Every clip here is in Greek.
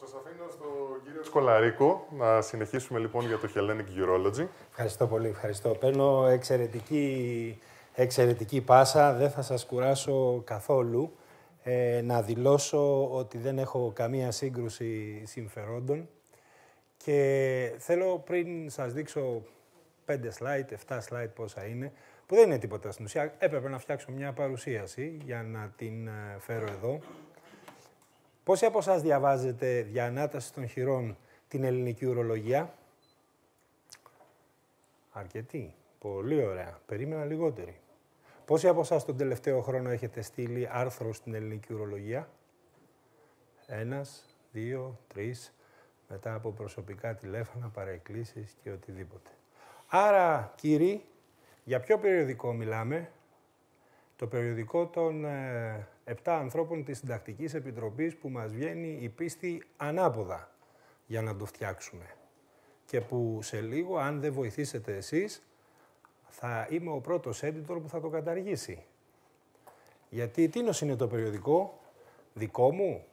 Σας αφήνω στον κύριο Σκολαρίκο να συνεχίσουμε λοιπόν για το Hellenic Urology. Ευχαριστώ πολύ, ευχαριστώ. Παίρνω εξαιρετική, πάσα, δεν θα σας κουράσω καθόλου. Ε, να δηλώσω ότι δεν έχω καμία σύγκρουση συμφερόντων και θέλω πριν σας δείξω πέντε slide, 7 slide πόσα είναι, που δεν είναι τίποτα στην ουσία. Έπρεπε να φτιάξω μια παρουσίαση για να την ε, φέρω εδώ. Πόσοι από εσάς διαβάζετε για ανάτασης των χειρών την ελληνική ουρολογία. Αρκετοί. Πολύ ωραία. Περίμενα λιγότεροι. Πόσοι από εσάς τον τελευταίο χρόνο έχετε στείλει άρθρο στην ελληνική ουρολογία. Ένας, δύο, τρεις. μετά από προσωπικά τηλέφωνα, παρεκκλήσεις και οτιδήποτε. Άρα, κύριοι, για ποιο περιοδικό μιλάμε. Το περιοδικό των ε, επτά ανθρώπων της Συντακτικής Επιτροπής που μας βγαίνει η πίστη ανάποδα για να το φτιάξουμε. Και που σε λίγο, αν δεν βοηθήσετε εσείς, θα είμαι ο πρώτος editor που θα το καταργήσει. Γιατί τι είναι το περιοδικό, δικό μου,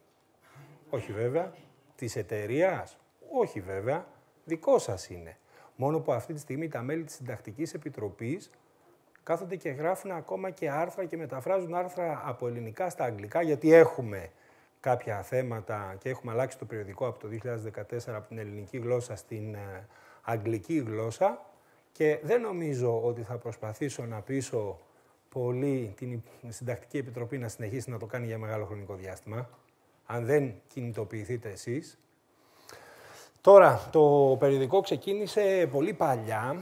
όχι βέβαια, της εταιρείας, όχι βέβαια, δικό σας είναι. Μόνο που αυτή τη στιγμή τα μέλη της Συντακτικής Επιτροπής κάθονται και γράφουν ακόμα και άρθρα και μεταφράζουν άρθρα από ελληνικά στα αγγλικά, γιατί έχουμε κάποια θέματα και έχουμε αλλάξει το περιοδικό από το 2014 από την ελληνική γλώσσα στην ε, αγγλική γλώσσα και δεν νομίζω ότι θα προσπαθήσω να πείσω πολύ την Συντακτική Επιτροπή να συνεχίσει να το κάνει για μεγάλο χρονικό διάστημα, αν δεν κινητοποιηθείτε εσείς. Τώρα, το περιοδικό ξεκίνησε πολύ παλιά,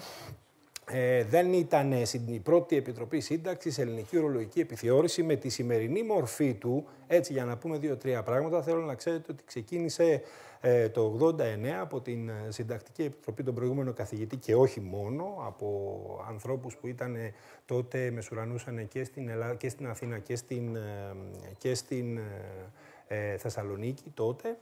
ε, δεν ήταν ε, η πρώτη Επιτροπή Σύνταξης Ελληνική Ορολογική Επιθεώρηση με τη σημερινή μορφή του. Έτσι, για να πούμε δύο-τρία πράγματα, θέλω να ξέρετε ότι ξεκίνησε ε, το 89 από την Συντακτική Επιτροπή τον προηγούμενο καθηγητή και όχι μόνο, από ανθρώπους που ήταν τότε μεσουρανούσαν και στην, Ελλάδα, και στην Αθήνα και στην, και στην Θεσσαλονίκη τότε.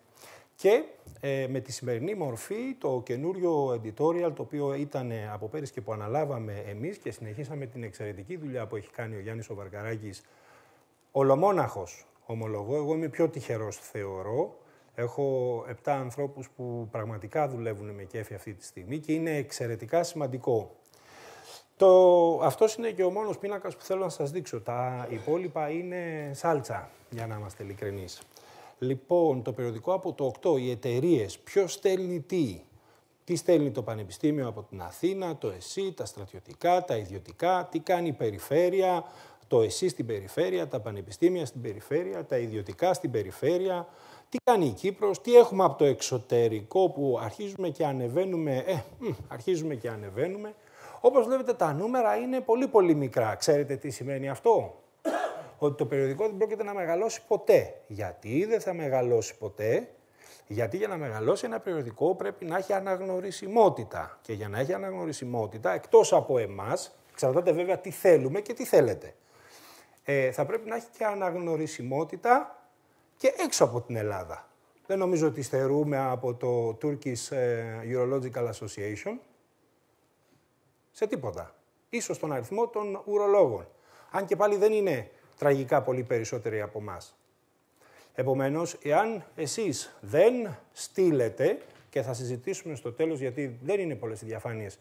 Και ε, με τη σημερινή μορφή, το καινούριο editorial, το οποίο ήταν ε, από πέρυσι και που αναλάβαμε εμείς και συνεχίσαμε την εξαιρετική δουλειά που έχει κάνει ο Γιάννης ο Βαρκαράκης, ολομόναχος, ομολογώ, εγώ είμαι πιο τυχερός, θεωρώ. Έχω 7 ανθρώπους που πραγματικά δουλεύουν με κέφι αυτή τη στιγμή και είναι εξαιρετικά σημαντικό. Το... αυτός είναι και ο μόνος πίνακας που θέλω να σας δείξω. Τα υπόλοιπα είναι σάλτσα, για να είμαστε ειλικρινείς. Λοιπόν, το περιοδικό από το 8, οι εταιρείες, ποιος στέλνει τι. Τι στέλνει το Πανεπιστήμιο από την Αθήνα, το ΕΣΥ, τα στρατιωτικά, τα ιδιωτικά, τι κάνει η περιφέρεια, το ΕΣΥ στην περιφέρεια, τα πανεπιστήμια στην περιφέρεια, τα ιδιωτικά στην περιφέρεια, τι κάνει η Κύπρος, τι έχουμε από το εξωτερικό που αρχίζουμε και ανεβαίνουμε, ε, αρχίζουμε και ανεβαίνουμε. Όπως βλέπετε τα νούμερα είναι πολύ πολύ μικρά. Ξέρετε τι σημαίνει αυτό ότι το περιοδικό δεν πρόκειται να μεγαλώσει ποτέ. Γιατί δεν θα μεγαλώσει ποτέ, γιατί για να μεγαλώσει ένα περιοδικό πρέπει να έχει αναγνωρισιμότητα. Και για να έχει αναγνωρισιμότητα, εκτός από εμάς, εξαρτάται βέβαια τι θέλουμε και τι θέλετε, ε, θα πρέπει να έχει και αναγνωρισιμότητα και έξω από την Ελλάδα. Δεν νομίζω ότι στερούμε από το Turkish ε, Urological Association σε τίποτα. Ίσως τον αριθμό των ουρολόγων. Αν και πάλι δεν είναι τραγικά πολύ περισσότεροι από εμάς. Επομένως, εάν εσείς δεν στείλετε, και θα συζητήσουμε στο τέλος γιατί δεν είναι πολλές οι διαφάνειες,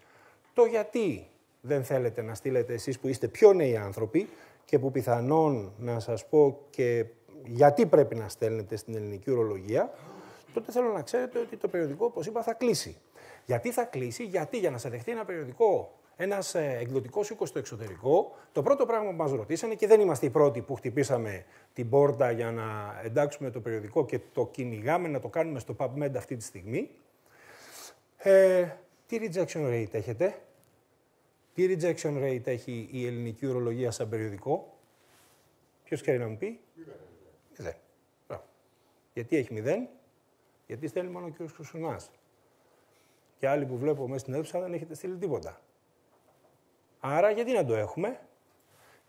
το γιατί δεν θέλετε να στείλετε εσείς που είστε πιο νέοι άνθρωποι και που πιθανόν να σας πω και γιατί πρέπει να στέλνετε στην ελληνική ορολογία, τότε θέλω να ξέρετε ότι το περιοδικό, όπως είπα, θα κλείσει. Γιατί θα κλείσει, γιατί για να σε δεχτεί ένα περιοδικό ένας ε, εκδοτικός οίκος στο εξωτερικό, το πρώτο πράγμα που μας ρωτήσανε και δεν είμαστε οι πρώτοι που χτυπήσαμε την πόρτα για να εντάξουμε το περιοδικό και το κυνηγάμε να το κάνουμε στο PubMed αυτή τη στιγμή. Ε, τι rejection rate έχετε, τι rejection rate έχει η ελληνική ουρολογία σαν περιοδικό, Ποιος ξέρει να μου πει, Μηδέν. Γιατί έχει μηδέν, Γιατί στέλνει μόνο ο κ. Χρυσουνάς. Και άλλοι που βλέπω μέσα στην αίθουσα δεν έχετε στείλει τίποτα. Άρα γιατί να το έχουμε.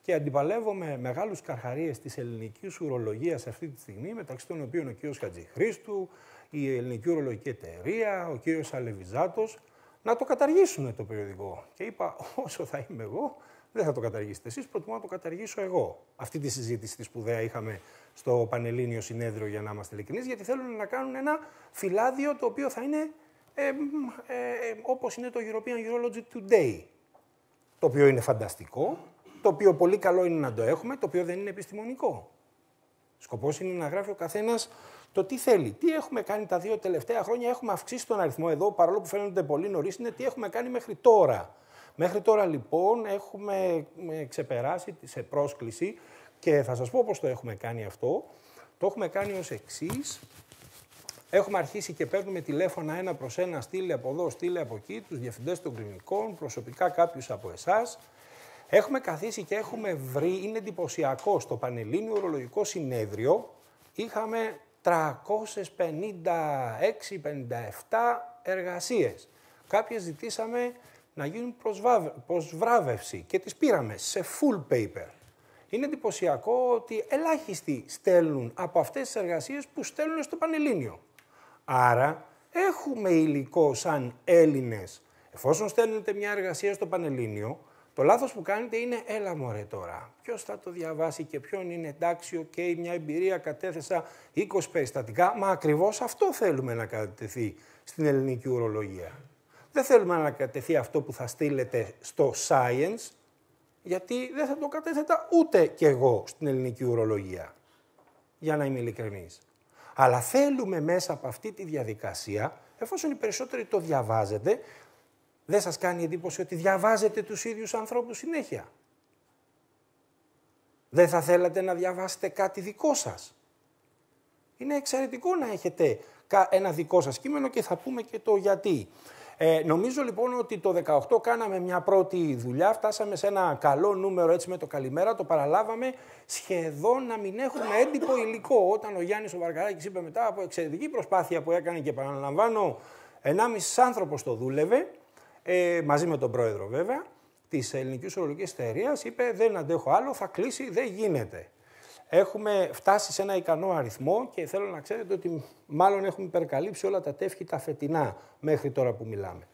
Και αντιπαλεύομαι μεγάλους καρχαρίες της ελληνικής ουρολογίας αυτή τη στιγμή, μεταξύ των οποίων ο κύριος Χατζηχρήστου, η Ελληνική Ουρολογική Εταιρεία, ο κύριος Αλεβιζάτος να το καταργήσουν το περιοδικό. Και είπα, όσο θα είμαι εγώ, δεν θα το καταργήσετε εσείς, Προτιμώ να το καταργήσω εγώ. Αυτή τη συζήτηση τη σπουδαία είχαμε στο Πανελλήνιο Συνέδριο, για να είμαστε ειλικρινείς γιατί θέλουν να κάνουν ένα φυλάδιο το οποίο θα είναι ε, ε, όπως είναι το European Urology Today το οποίο είναι φανταστικό, το οποίο πολύ καλό είναι να το έχουμε, το οποίο δεν είναι επιστημονικό. Σκοπός είναι να γράφει ο καθένας το τι θέλει. Τι έχουμε κάνει τα δύο τελευταία χρόνια, έχουμε αυξήσει τον αριθμό εδώ, παρόλο που φαίνονται πολύ νωρίς, είναι τι έχουμε κάνει μέχρι τώρα. Μέχρι τώρα λοιπόν έχουμε ε, ξεπεράσει σε πρόσκληση και θα σας πω πώς το έχουμε κάνει αυτό. Το έχουμε κάνει ως εξής. Έχουμε αρχίσει και παίρνουμε τηλέφωνα ένα προς ένα, στείλε από εδώ, στείλε από εκεί, τους διευθυντές των κλινικών, προσωπικά κάποιους από εσάς. Έχουμε καθίσει και έχουμε βρει, είναι εντυπωσιακό, στο Πανελλήνιο Ορολογικό Συνέδριο είχαμε 356-57 εργασίες. Κάποιες ζητήσαμε να γίνουν προσβράβευση και τις πήραμε σε full paper. Είναι εντυπωσιακό ότι ελάχιστοι στέλνουν από αυτές τις εργασίες που στέλνουν στο Πανελλήνιο. Άρα έχουμε υλικό σαν Έλληνες. Εφόσον στέλνετε μια εργασία στο Πανελλήνιο, το λάθος που κάνετε είναι έλα μωρέ τώρα. Ποιος θα το διαβάσει και ποιον είναι εντάξει, οκ, μια εμπειρία κατέθεσα 20 περιστατικά. Μα ακριβώς αυτό θέλουμε να κατατεθεί στην ελληνική ουρολογία. Δεν θέλουμε να κατατεθεί αυτό που θα στείλετε στο science, γιατί δεν θα το κατέθετα ούτε κι εγώ στην ελληνική ουρολογία. Για να είμαι ειλικρινής. Αλλά θέλουμε μέσα από αυτή τη διαδικασία, εφόσον οι περισσότεροι το διαβάζετε, δεν σας κάνει εντύπωση ότι διαβάζετε τους ίδιους ανθρώπους συνέχεια. Δεν θα θέλατε να διαβάσετε κάτι δικό σας. Είναι εξαιρετικό να έχετε ένα δικό σας κείμενο και θα πούμε και το γιατί. Ε, νομίζω λοιπόν ότι το 18 κάναμε μια πρώτη δουλειά, φτάσαμε σε ένα καλό νούμερο έτσι με το καλημέρα, το παραλάβαμε σχεδόν να μην έχουμε έντυπο υλικό. Όταν ο Γιάννης ο Βαρκαράκης είπε μετά από εξαιρετική προσπάθεια που έκανε και παραλαμβάνω 1,5 άνθρωπος το δούλευε, ε, μαζί με τον πρόεδρο βέβαια, της Ελληνικής Ορολογικής Εταιρείας, είπε δεν αντέχω άλλο, θα κλείσει, δεν γίνεται. Έχουμε φτάσει σε ένα ικανό αριθμό και θέλω να ξέρετε ότι μάλλον έχουμε υπερκαλύψει όλα τα τεύχη τα φετινά μέχρι τώρα που μιλάμε.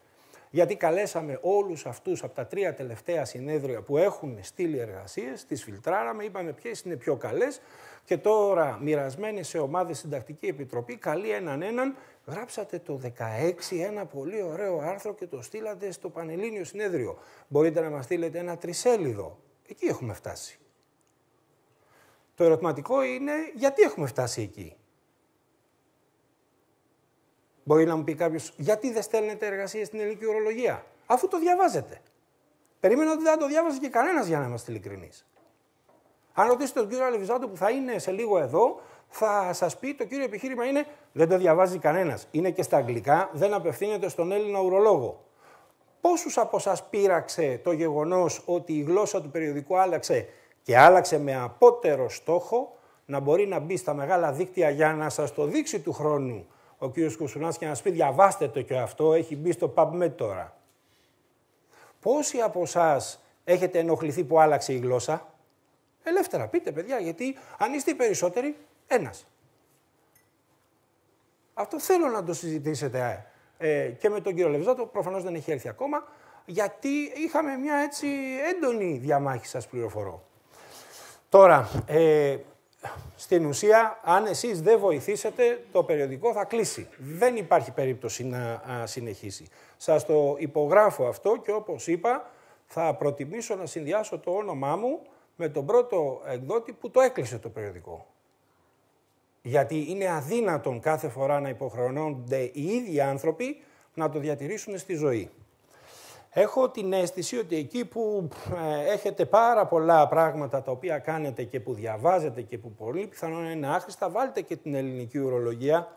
Γιατί καλέσαμε όλους αυτούς από τα τρία τελευταία συνέδρια που έχουν στείλει εργασίες, τις φιλτράραμε, είπαμε ποιες είναι πιο καλές και τώρα μοιρασμένε σε ομάδες συντακτική επιτροπή, καλή έναν έναν, γράψατε το 16 ένα πολύ ωραίο άρθρο και το στείλατε στο Πανελλήνιο Συνέδριο. Μπορείτε να μας στείλετε ένα τρισέλιδο. Εκεί έχουμε φτάσει. Το ερωτηματικό είναι γιατί έχουμε φτάσει εκεί. Μπορεί να μου πει κάποιος, γιατί δεν στέλνετε εργασία στην ελληνική ορολογία, αφού το διαβάζετε. Περίμενα ότι δεν το διάβαζε και κανένας για να είμαστε ειλικρινείς. Αν ρωτήσετε τον κύριο Αλεβιζάντο που θα είναι σε λίγο εδώ, θα σας πει το κύριο επιχείρημα είναι δεν το διαβάζει κανένας. Είναι και στα αγγλικά, δεν απευθύνεται στον Έλληνα ουρολόγο. Πόσους από εσά πείραξε το γεγονός ότι η γλώσσα του περιοδικού άλλαξε και άλλαξε με απότερο στόχο να μπορεί να μπει στα μεγάλα δίκτυα για να σας το δείξει του χρόνου ο κ. Κουσουνάς και να σας πει διαβάστε το και αυτό, έχει μπει στο PubMed τώρα. Πόσοι από εσάς έχετε ενοχληθεί που άλλαξε η γλώσσα. Ελεύθερα πείτε παιδιά γιατί αν είστε οι περισσότεροι ένας. Αυτό θέλω να το συζητήσετε ε. Ε, και με τον κύριο Λευζάτο, προφανώς δεν έχει έρθει ακόμα, γιατί είχαμε μια έτσι έντονη διαμάχη σας πληροφορώ. Τώρα, ε, στην ουσία, αν εσείς δεν βοηθήσετε, το περιοδικό θα κλείσει. Δεν υπάρχει περίπτωση να συνεχίσει. Σας το υπογράφω αυτό και όπως είπα, θα προτιμήσω να συνδυάσω το όνομά μου με τον πρώτο εκδότη που το έκλεισε το περιοδικό. Γιατί είναι αδύνατον κάθε φορά να υποχρεωνώνται οι ίδιοι άνθρωποι να το διατηρήσουν στη ζωή. Έχω την αίσθηση ότι εκεί που ε, έχετε πάρα πολλά πράγματα τα οποία κάνετε και που διαβάζετε και που πολύ πιθανόν είναι άχρηστα, βάλτε και την ελληνική ουρολογία.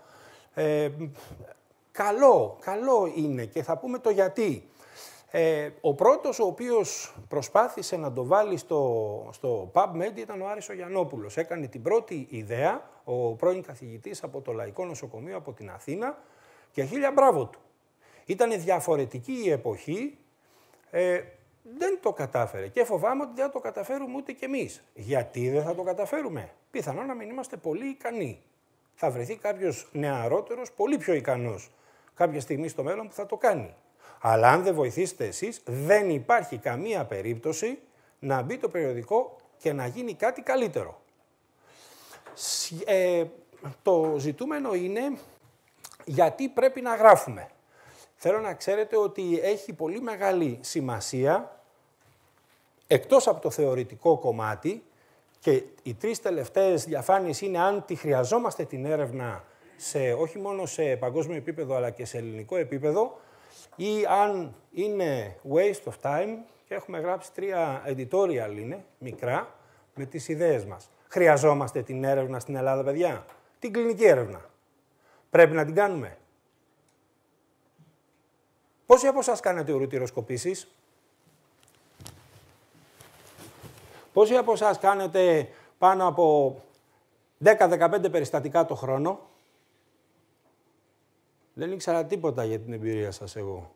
Ε, καλό, καλό είναι και θα πούμε το γιατί. Ε, ο πρώτος ο οποίος προσπάθησε να το βάλει στο, στο PubMed ήταν ο Άρης Ογιανόπουλος. Έκανε την πρώτη ιδέα, ο πρώην καθηγητής από το Λαϊκό Νοσοκομείο από την Αθήνα και χίλια μπράβο του. Ήταν διαφορετική η εποχή, ε, δεν το κατάφερε και φοβάμαι ότι δεν θα το καταφέρουμε ούτε κι εμείς. Γιατί δεν θα το καταφέρουμε. Πιθανόν να μην είμαστε πολύ ικανοί. Θα βρεθεί κάποιος νεαρότερος, πολύ πιο ικανός κάποια στιγμή στο μέλλον που θα το κάνει. Αλλά αν δεν βοηθήσετε εσείς, δεν υπάρχει καμία περίπτωση να μπει το περιοδικό και να γίνει κάτι καλύτερο. Ε, το ζητούμενο είναι γιατί πρέπει να γράφουμε θέλω να ξέρετε ότι έχει πολύ μεγάλη σημασία, εκτός από το θεωρητικό κομμάτι, και οι τρεις τελευταίες διαφάνειες είναι αν τη χρειαζόμαστε την έρευνα σε, όχι μόνο σε παγκόσμιο επίπεδο αλλά και σε ελληνικό επίπεδο ή αν είναι waste of time και έχουμε γράψει τρία editorial είναι, μικρά, με τις ιδέες μας. Χρειαζόμαστε την έρευνα στην Ελλάδα, παιδιά. Την κλινική έρευνα. Πρέπει να την κάνουμε. Πόσοι από εσά κάνετε ουρουτυροσκοπήσει, Πόσοι από εσά κάνετε πάνω από 10-15 περιστατικά το χρόνο. Δεν ήξερα τίποτα για την εμπειρία σας εγώ.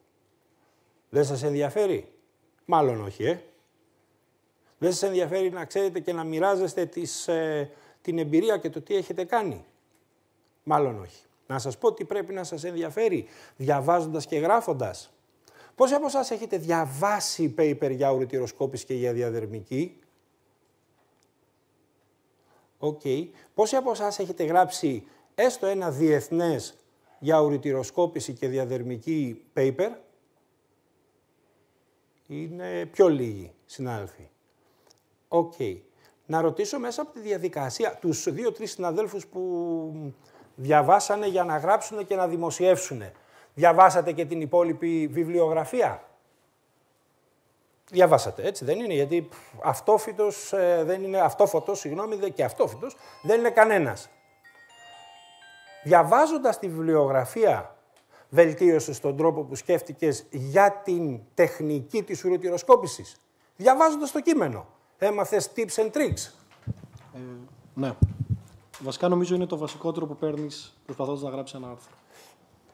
Δεν σας ενδιαφέρει. Μάλλον όχι, ε. Δεν σας ενδιαφέρει να ξέρετε και να μοιράζεστε τις, ε, την εμπειρία και το τι έχετε κάνει. Μάλλον όχι. Να σας πω τι πρέπει να σας ενδιαφέρει διαβάζοντας και γράφοντας. Πόσοι από εσάς έχετε διαβάσει paper για ουρητηροσκόπηση και για διαδερμική. Οκ. Okay. Πόσοι από εσάς έχετε γράψει έστω ένα διεθνές για ουρητηροσκόπηση και διαδερμική paper. Είναι πιο λίγοι, συνάδελφοι. Οκ. Να ρωτήσω μέσα από τη διαδικασία τους δύο-τρεις συναδέλφους που Διαβάσανε για να γράψουν και να δημοσιεύσουν. Διαβάσατε και την υπόλοιπη βιβλιογραφία. Διαβάσατε, έτσι δεν είναι, γιατί αυτόφυτος, ε, δεν είναι, αυτόφωτος, συγγνώμη, και αυτόφυτος δεν είναι κανένας. Διαβάζοντας τη βιβλιογραφία, βελτίωσες τον τρόπο που σκέφτηκες για την τεχνική της ουροτυροσκόπησης. Διαβάζοντας το κείμενο, έμαθες tips and tricks. Ε, ναι. Βασικά νομίζω είναι το βασικότερο που παίρνεις προσπαθώντας να γράψεις ένα άρθρο.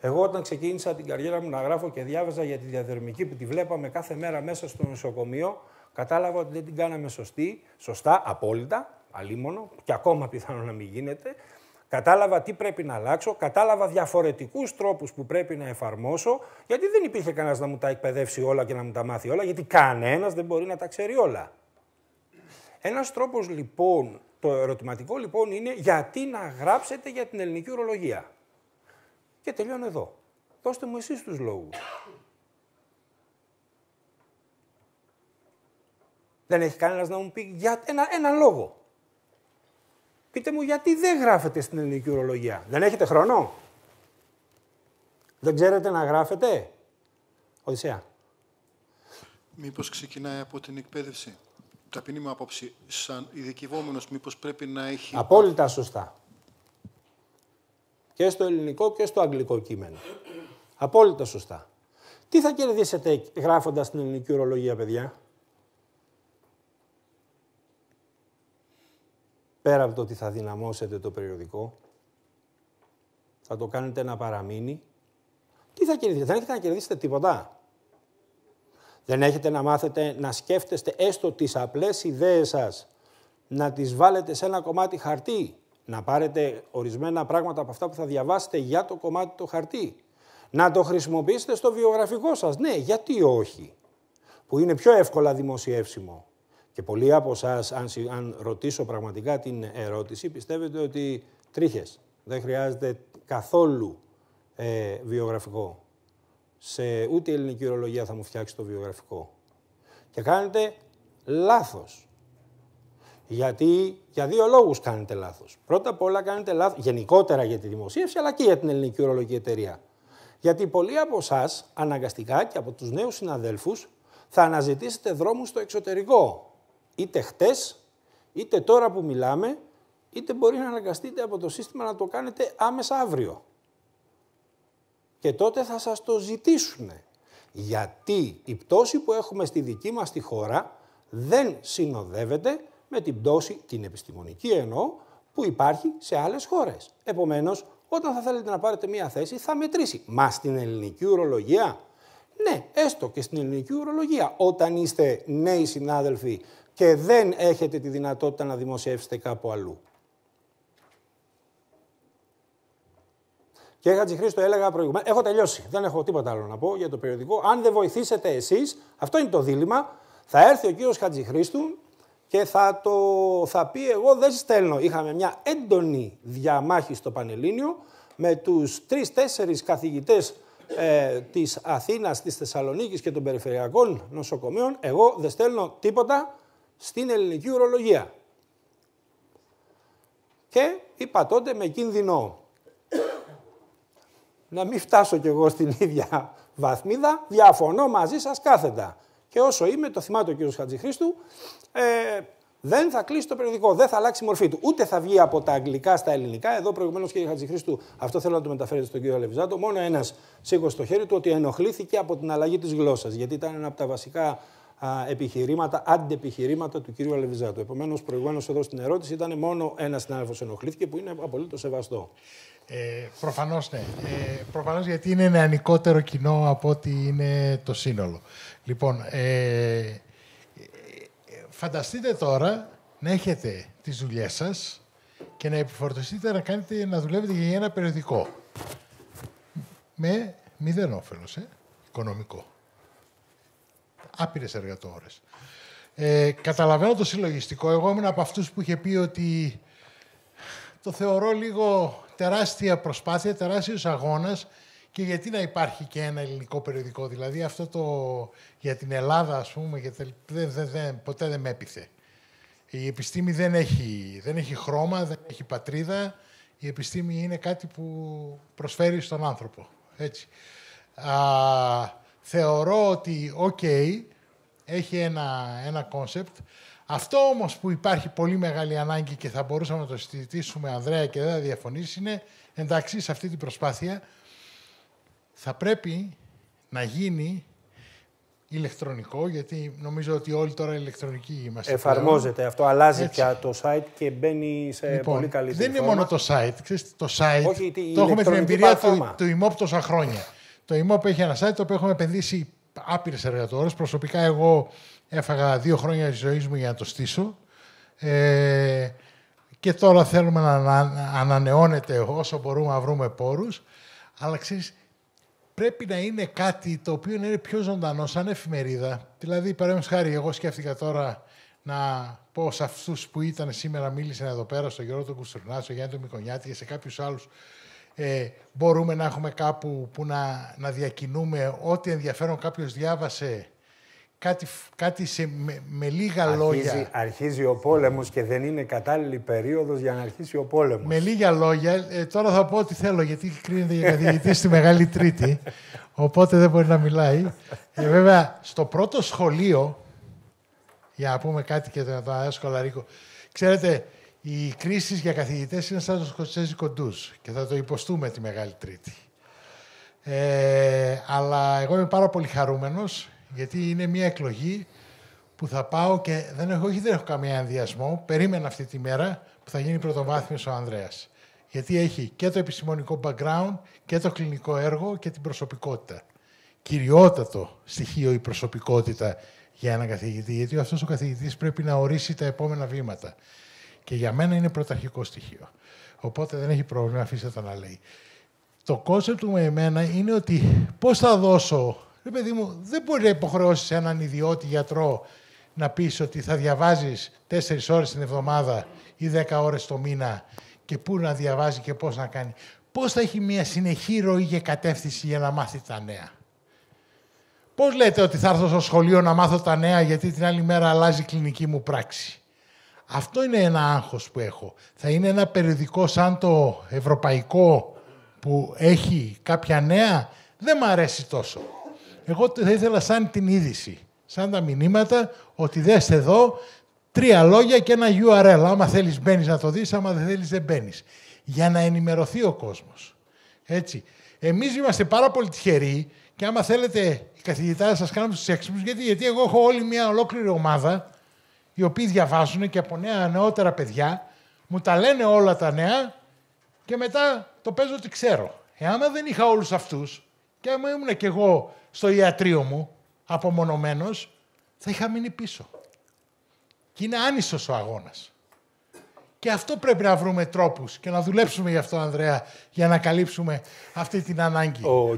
Εγώ όταν ξεκίνησα την καριέρα μου να γράφω και διάβαζα για τη διαδρομική που τη βλέπαμε κάθε μέρα μέσα στο νοσοκομείο, κατάλαβα ότι δεν την κάναμε σωστή, σωστά, απόλυτα, αλίμονο, και ακόμα πιθανό να μην γίνεται. Κατάλαβα τι πρέπει να αλλάξω, κατάλαβα διαφορετικούς τρόπους που πρέπει να εφαρμόσω, γιατί δεν υπήρχε κανένας να μου τα εκπαιδεύσει όλα και να μου τα μάθει όλα, γιατί κανένας δεν μπορεί να τα ξέρει όλα. Ένας τρόπος λοιπόν το ερωτηματικό λοιπόν είναι γιατί να γράψετε για την ελληνική ορολογία. Και τελειώνω εδώ. Δώστε μου εσείς τους λόγους. Δεν έχει κανένας να μου πει για ένα, ένα λόγο. Πείτε μου γιατί δεν γράφετε στην ελληνική ορολογία. Δεν έχετε χρόνο. Δεν ξέρετε να γράφετε. Οδυσσέα. Μήπως ξεκινάει από την εκπαίδευση ταπεινή μου άποψη, σαν ειδικευόμενος, μήπως πρέπει να έχει... Απόλυτα σωστά. Και στο ελληνικό και στο αγγλικό κείμενο. Απόλυτα σωστά. Τι θα κερδίσετε γράφοντας την ελληνική ορολογία, παιδιά. Πέρα από το ότι θα δυναμώσετε το περιοδικό, θα το κάνετε να παραμείνει. Τι θα κερδίσετε, δεν έχετε να κερδίσετε τίποτα. Δεν έχετε να μάθετε να σκέφτεστε έστω τις απλές ιδέες σας, να τις βάλετε σε ένα κομμάτι χαρτί, να πάρετε ορισμένα πράγματα από αυτά που θα διαβάσετε για το κομμάτι το χαρτί, να το χρησιμοποιήσετε στο βιογραφικό σας. Ναι, γιατί όχι, που είναι πιο εύκολα δημοσιεύσιμο. Και πολλοί από εσάς, αν, ρωτήσω πραγματικά την ερώτηση, πιστεύετε ότι τρίχες. Δεν χρειάζεται καθόλου ε, βιογραφικό σε ούτε η ελληνική ορολογία θα μου φτιάξει το βιογραφικό. Και κάνετε λάθος. Γιατί για δύο λόγους κάνετε λάθος. Πρώτα απ' όλα κάνετε λάθος γενικότερα για τη δημοσίευση, αλλά και για την ελληνική ορολογική εταιρεία. Γιατί πολλοί από εσάς, αναγκαστικά και από τους νέους συναδέλφους, θα αναζητήσετε δρόμους στο εξωτερικό. Είτε χτες, είτε τώρα που μιλάμε, είτε μπορεί να αναγκαστείτε από το σύστημα να το κάνετε άμεσα αύριο και τότε θα σας το ζητήσουν. Γιατί η πτώση που έχουμε στη δική μας τη χώρα δεν συνοδεύεται με την πτώση, την επιστημονική εννοώ, που υπάρχει σε άλλες χώρες. Επομένως, όταν θα θέλετε να πάρετε μία θέση, θα μετρήσει. Μα στην ελληνική ουρολογία, ναι, έστω και στην ελληνική ουρολογία, όταν είστε νέοι συνάδελφοι και δεν έχετε τη δυνατότητα να δημοσιεύσετε κάπου αλλού. Και το έλεγα προηγουμένως. Έχω τελειώσει. Δεν έχω τίποτα άλλο να πω για το περιοδικό. Αν δεν βοηθήσετε εσείς, αυτό είναι το δίλημα. Θα έρθει ο κύριος Χατζηχρήστου και θα, το, θα πει εγώ δεν στέλνω. Είχαμε μια έντονη διαμάχη στο Πανελλήνιο με τους τρει-τέσσερι καθηγητές ε, της Αθήνας, της Θεσσαλονίκης και των περιφερειακών νοσοκομείων. Εγώ δεν στέλνω τίποτα στην ελληνική ουρολογία. Και είπα τότε με κίνδυνο να μην φτάσω κι εγώ στην ίδια βαθμίδα, διαφωνώ μαζί σας κάθετα. Και όσο είμαι, το θυμάται ο κ. Χατζηχρήστου, ε, δεν θα κλείσει το περιοδικό, δεν θα αλλάξει η μορφή του. Ούτε θα βγει από τα αγγλικά στα ελληνικά. Εδώ προηγουμένως, κ. Χατζηχρήστου, αυτό θέλω να το μεταφέρετε στον κύριο Λεβιζάτο. Μόνο ένας σήκωσε το χέρι του ότι ενοχλήθηκε από την αλλαγή της γλώσσας. Γιατί ήταν ένα από τα βασικά α, επιχειρήματα, αντεπιχειρήματα του κ. Λεβιζάτου. Επομένως, προηγουμένως εδώ στην ερώτηση ήταν μόνο ένας συνάδελφος ενοχλήθηκε, που είναι απολύτως σεβαστό. Ε, προφανώς ναι. Ε, προφανώς γιατί είναι ανικότερο κοινό από ότι είναι το σύνολο. Λοιπόν, ε, ε, φανταστείτε τώρα να έχετε τις δουλειές σας και να επιφορτωθείτε να, κάνετε, να δουλεύετε για ένα περιοδικό. Με μηδέν ε, οικονομικό. Άπειρες εργατόρες. Ε, καταλαβαίνω το συλλογιστικό. Εγώ ήμουν από αυτούς που είχε πει ότι το θεωρώ λίγο τεράστια προσπάθεια, τεράστιος αγώνας και γιατί να υπάρχει και ένα ελληνικό περιοδικό. Δηλαδή αυτό το για την Ελλάδα, ας πούμε, για δεν, δεν, ποτέ δεν με έπιθε. Η επιστήμη δεν έχει, δεν έχει χρώμα, δεν έχει πατρίδα. Η επιστήμη είναι κάτι που προσφέρει στον άνθρωπο. Έτσι. Α, θεωρώ ότι, οκ, okay, έχει ένα, ένα αυτό όμως που υπάρχει πολύ μεγάλη ανάγκη και θα μπορούσαμε να το συζητήσουμε, Ανδρέα, και δεν θα διαφωνήσεις, είναι εντάξει σε αυτή την προσπάθεια θα πρέπει να γίνει ηλεκτρονικό, γιατί νομίζω ότι όλοι τώρα ηλεκτρονικοί είμαστε. Εφαρμόζεται αυτό, αλλάζει πια το site και μπαίνει σε λοιπόν, πολύ καλή Δεν είναι μόνο το site. Ξέρεις, το site το έχουμε την εμπειρία του, του IMOP τόσα χρόνια. Το IMOP έχει ένα site το οποίο έχουμε επενδύσει άπειρες εργατόρες. Προσωπικά εγώ Έφαγα δύο χρόνια της ζωής μου για να το στήσω. Ε, και τώρα θέλουμε να ανανεώνεται όσο μπορούμε να βρούμε πόρους. Αλλά ξέρεις, πρέπει να είναι κάτι το οποίο είναι πιο ζωντανό, σαν εφημερίδα. Δηλαδή, παραδείγματο χάρη, εγώ σκέφτηκα τώρα να πω σε αυτούς που ήταν σήμερα, μίλησαν εδώ πέρα, στον Γιώργο τον στον Γιάννη τον και σε κάποιους άλλους Ε, μπορούμε να έχουμε κάπου που να, να διακινούμε ό,τι ενδιαφέρον κάποιος διάβασε κάτι, κάτι σε, με, λίγα λόγια. Αρχίζει ο πόλεμος και δεν είναι κατάλληλη περίοδος για να αρχίσει ο πόλεμος. Με λίγα λόγια, ε, τώρα θα πω ό,τι θέλω, γιατί κρίνεται για καθηγητή στη Μεγάλη Τρίτη. Οπότε δεν μπορεί να μιλάει. Ε, βέβαια, στο πρώτο σχολείο, για να πούμε κάτι και να το αναδείξω ξέρετε, οι κρίσεις για καθηγητές είναι σαν το σκοτσέζικο ντουζ και θα το υποστούμε τη Μεγάλη Τρίτη. Ε, αλλά εγώ είμαι πάρα πολύ χαρούμενος γιατί είναι μια εκλογή που θα πάω και δεν έχω, όχι δεν έχω καμία ενδιασμό. Περίμενα αυτή τη μέρα που θα γίνει πρωτοβάθμιος ο Ανδρέας. Γιατί έχει και το επιστημονικό background και το κλινικό έργο και την προσωπικότητα. Κυριότατο στοιχείο η προσωπικότητα για έναν καθηγητή, γιατί αυτός ο καθηγητής πρέπει να ορίσει τα επόμενα βήματα. Και για μένα είναι πρωταρχικό στοιχείο. Οπότε δεν έχει πρόβλημα, αφήστε το να λέει. Το κόνσεπτ μου με εμένα είναι ότι πώς θα δώσω Ρε παιδί μου, δεν μπορεί να υποχρεώσεις έναν ιδιώτη γιατρό να πεις ότι θα διαβάζεις 4 ώρες την εβδομάδα ή 10 ώρες το μήνα και πού να διαβάζει και πώς να κάνει. Πώς θα έχει μια συνεχή ροή και κατεύθυνση για να μάθει τα νέα. Πώς λέτε ότι θα έρθω στο σχολείο να μάθω τα νέα, γιατί την άλλη μέρα αλλάζει η κλινική μου πράξη. Αυτό είναι ένα άγχος που έχω. Θα είναι ένα περιοδικό σαν το ευρωπαϊκό που έχει κάποια νέα. Δεν μ' αρέσει τόσο. Εγώ θα ήθελα σαν την είδηση, σαν τα μηνύματα, ότι δέστε εδώ τρία λόγια και ένα URL. Άμα θέλεις μπαίνεις να το δεις, άμα δεν θέλεις, δεν μπαίνεις. Για να ενημερωθεί ο κόσμος. Έτσι. εμείς είμαστε πάρα πολύ τυχεροί και άμα θέλετε οι καθηγητάς σας κάνουν τους έξυπνους, γιατί, γιατί εγώ έχω όλη μια ολόκληρη ομάδα οι οποίοι διαβάζουν και από νέα νεότερα παιδιά μου τα λένε όλα τα νέα και μετά το παίζω ότι ξέρω. Εάν δεν είχα όλους αυτούς, και ήμουν κι εγώ στο ιατρείο μου, απομονωμένος, θα είχα μείνει πίσω. Και είναι άνισος ο αγώνας. Και αυτό πρέπει να βρούμε τρόπους και να δουλέψουμε γι' αυτό, Ανδρέα, για να καλύψουμε αυτή την ανάγκη. Ο αυτό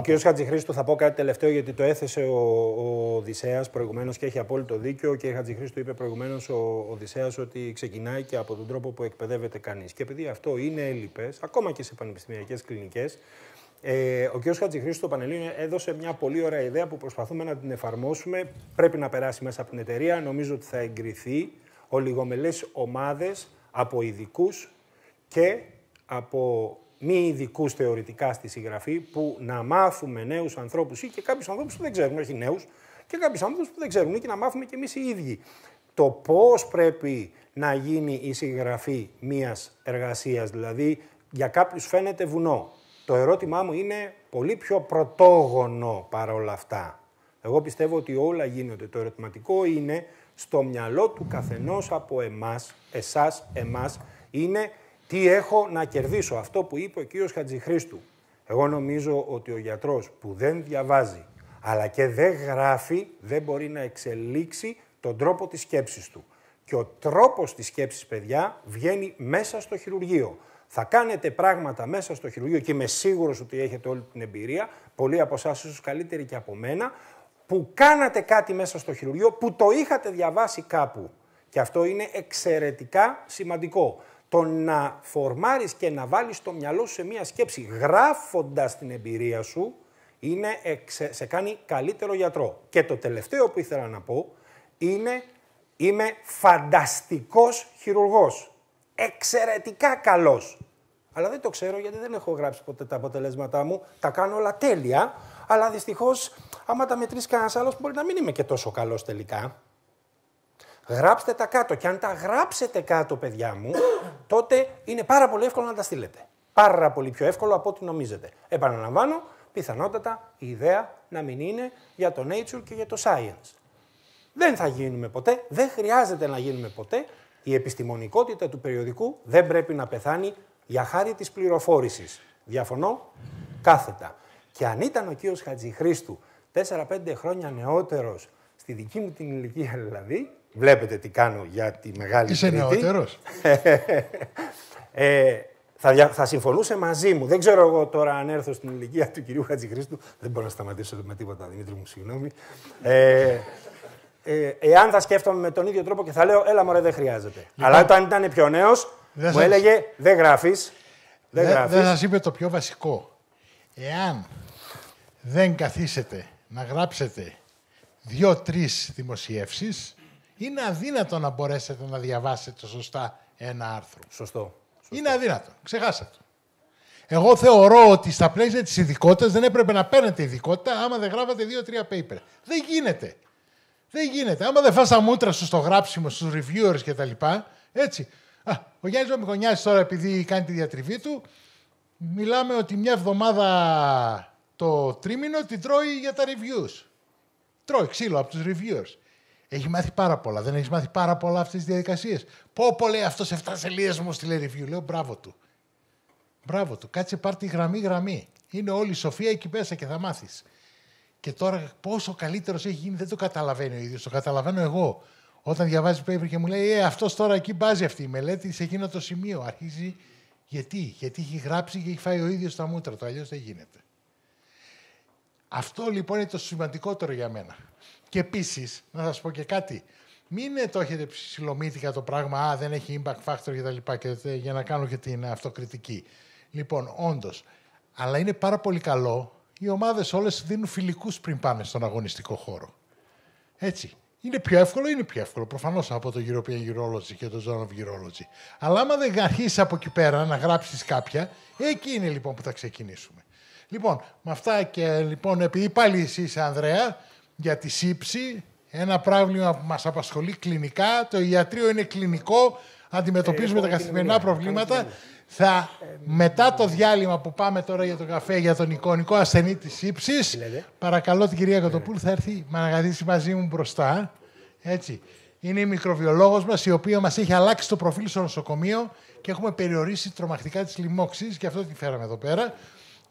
κύριος, ήθελα κ. θα πω κάτι τελευταίο, γιατί το έθεσε ο, ο Οδυσσέας προηγουμένως και έχει απόλυτο δίκιο. Ο κ. Χατζηχρήστο είπε προηγουμένως ο, ο ότι ξεκινάει και από τον τρόπο που εκπαιδεύεται κανείς. Και επειδή αυτό είναι έλλειπε, ακόμα και σε πανεπιστημιακές κλινικές, ε, ο κ. Χατζηχρήστος του Πανελλήνιο έδωσε μια πολύ ωραία ιδέα που προσπαθούμε να την εφαρμόσουμε. Πρέπει να περάσει μέσα από την εταιρεία. Νομίζω ότι θα εγκριθεί λιγομελέ ομάδες από ειδικούς και από μη ειδικούς θεωρητικά στη συγγραφή που να μάθουμε νέους ανθρώπους ή και κάποιους ανθρώπους που δεν ξέρουν, όχι νέους, και κάποιους ανθρώπους που δεν ξέρουν ή και να μάθουμε κι εμείς οι ίδιοι το πώς πρέπει να γίνει η συγγραφή μιας εργασίας. Δηλαδή, για κάποιους φαίνεται βουνό, το ερώτημά μου είναι πολύ πιο πρωτόγονο παρόλα αυτά. Εγώ πιστεύω ότι όλα γίνονται. Το ερωτηματικό είναι στο μυαλό του καθενός από εμάς, εσάς, εμάς, είναι τι έχω να κερδίσω. Αυτό που είπε ο κύριος Χατζηχρήστου. Εγώ νομίζω ότι ο γιατρός που δεν διαβάζει, αλλά και δεν γράφει, δεν μπορεί να εξελίξει τον τρόπο της σκέψης του. Και ο τρόπος της σκέψης, παιδιά, βγαίνει μέσα στο χειρουργείο. Θα κάνετε πράγματα μέσα στο χειρουργείο και είμαι σίγουρος ότι έχετε όλη την εμπειρία, πολλοί από εσάς ίσως καλύτεροι και από μένα, που κάνατε κάτι μέσα στο χειρουργείο που το είχατε διαβάσει κάπου. Και αυτό είναι εξαιρετικά σημαντικό. Το να φορμάρεις και να βάλεις το μυαλό σου σε μία σκέψη γράφοντας την εμπειρία σου, είναι, σε κάνει καλύτερο γιατρό. Και το τελευταίο που ήθελα να πω είναι είμαι φανταστικός χειρουργός εξαιρετικά καλός. Αλλά δεν το ξέρω γιατί δεν έχω γράψει ποτέ τα αποτελέσματά μου. Τα κάνω όλα τέλεια, αλλά δυστυχώς, άμα τα μετρήσει κανένας άλλος, μπορεί να μην είμαι και τόσο καλός τελικά. Γράψτε τα κάτω. Και αν τα γράψετε κάτω, παιδιά μου, τότε είναι πάρα πολύ εύκολο να τα στείλετε. Πάρα πολύ πιο εύκολο από ό,τι νομίζετε. Επαναλαμβάνω, πιθανότατα η ιδέα να μην είναι για το nature και για το science. Δεν θα γίνουμε ποτέ, δεν χρειάζεται να γίνουμε ποτέ η επιστημονικότητα του περιοδικού δεν πρέπει να πεθάνει για χάρη της πληροφόρησης. Διαφωνώ κάθετα. Και αν ήταν ο κύριος Χατζηχρήστου 4-5 χρόνια νεότερος στη δική μου την ηλικία δηλαδή, βλέπετε τι κάνω για τη μεγάλη Είσαι τρίτη. νεότερος. ε, θα, θα συμφωνούσε μαζί μου. Δεν ξέρω εγώ τώρα αν έρθω στην ηλικία του κυρίου Χατζηχρήστου. Δεν μπορώ να σταματήσω με τίποτα, Δημήτρη μου, συγγνώμη. Ε, ε, εάν θα σκέφτομαι με τον ίδιο τρόπο και θα λέω, έλα μωρέ δεν χρειάζεται. Λοιπόν, Αλλά όταν ήταν πιο νέος, μου έλεγε, δεν γράφεις, δεν, δεν γράφεις. Δεν σας είπε το πιο βασικό. Εάν δεν καθίσετε να γράψετε δύο-τρει δημοσιεύσεις, είναι αδύνατο να μπορέσετε να διαβάσετε σωστά ένα άρθρο. Σωστό. Είναι αδύνατο. Ξεχάσατε. Εγώ θεωρώ ότι στα πλαίσια της ειδικότητας δεν έπρεπε να παίρνετε ειδικότητα άμα δεν γραβατε δυο δύο-τρία paper. Δεν γίνεται. Δεν γίνεται. Άμα δεν φας τα μούτρα σου στο γράψιμο, στους reviewers και κτλ. Έτσι. Α, ο Γιάννης Βαμικονιάς τώρα επειδή κάνει τη διατριβή του, μιλάμε ότι μια εβδομάδα το τρίμηνο την τρώει για τα reviews. Τρώει ξύλο από τους reviewers. Έχει μάθει πάρα πολλά. Δεν έχεις μάθει πάρα πολλά αυτές τις διαδικασίες. Πω, πω λέει αυτός σε 7 σελίδες μου στη review. Λέω μπράβο του. Μπράβο του. Κάτσε πάρ τη γραμμή-γραμμή. Είναι όλη η σοφία εκεί πέσα και θα μάθεις. Και τώρα πόσο καλύτερος έχει γίνει δεν το καταλαβαίνει ο ίδιος. Το καταλαβαίνω εγώ. Όταν διαβάζει paper και μου λέει Ε, αυτός τώρα εκεί μπάζει αυτή η μελέτη σε εκείνο το σημείο. Αρχίζει γιατί, γιατί έχει γράψει και έχει φάει ο ίδιος τα μούτρα του. Αλλιώς δεν γίνεται. Αυτό λοιπόν είναι το σημαντικότερο για μένα. Και επίσης, να σας πω και κάτι. Μην ε, το έχετε ψηλομύτικα το πράγμα, α, δεν έχει impact factor κτλ. και, ε, για να κάνω και την αυτοκριτική. Λοιπόν, όντως. Αλλά είναι πάρα πολύ καλό οι ομάδες όλες δίνουν φιλικούς πριν πάνε στον αγωνιστικό χώρο. Έτσι. Είναι πιο εύκολο, είναι πιο εύκολο προφανώς από το European Urology και το Zone of Urology. Αλλά άμα δεν αρχίσει από εκεί πέρα να γράψεις κάποια, εκεί είναι λοιπόν που θα ξεκινήσουμε. Λοιπόν, με αυτά και λοιπόν, επειδή πάλι εσύ είσαι Ανδρέα, για τη σύψη, ένα πράγμα που μας απασχολεί κλινικά, το ιατρείο είναι κλινικό, αντιμετωπίζουμε ε, τα καθημερινά προβλήματα. Θα, μετά το διάλειμμα που πάμε τώρα για το καφέ για τον εικονικό ασθενή της ύψης, παρακαλώ την κυρία ε, θα έρθει μαναγαδίσει μαζί μου μπροστά. Έτσι. Είναι η μικροβιολόγος μας, η οποία μας έχει αλλάξει το προφίλ στο νοσοκομείο και έχουμε περιορίσει τρομακτικά τις λοιμώξεις, και αυτό τη φέραμε εδώ πέρα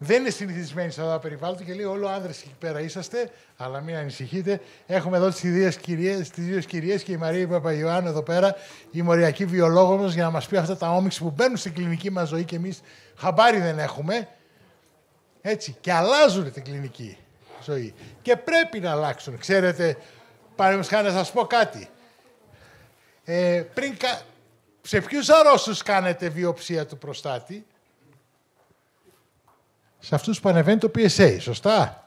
δεν είναι συνηθισμένοι σε αυτό τα περιβάλλον και λέει: Όλο άνδρες εκεί πέρα είσαστε, αλλά μην ανησυχείτε. Έχουμε εδώ τις δύο κυρίες και η Μαρία Παπαγιοάννη εδώ πέρα, η μοριακή βιολόγο μα, για να μας πει αυτά τα όμιξη που μπαίνουν στην κλινική μας ζωή και εμείς χαμπάρι δεν έχουμε. Έτσι. Και αλλάζουν την κλινική ζωή. Και πρέπει να αλλάξουν. Ξέρετε, παραδείγματος να σας πω κάτι. Ε, πριν, κα... σε ποιους αρρώστου κάνετε βιοψία του προστάτη, σε αυτούς που ανεβαίνει το PSA, σωστά.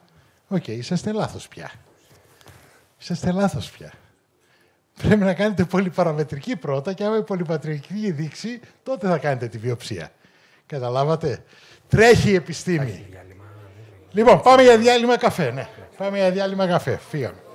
Οκ, okay, είσαστε λάθος πια. Είσαστε λάθος πια. Πρέπει να κάνετε πολυπαραμετρική πρώτα και άμα η πολυπαραμετρική δείξει, τότε θα κάνετε τη βιοψία. Καταλάβατε. Τρέχει η επιστήμη. Λοιπόν, πάμε για διάλειμμα καφέ, ναι. Πάμε για διάλειμμα καφέ. Φύγαμε.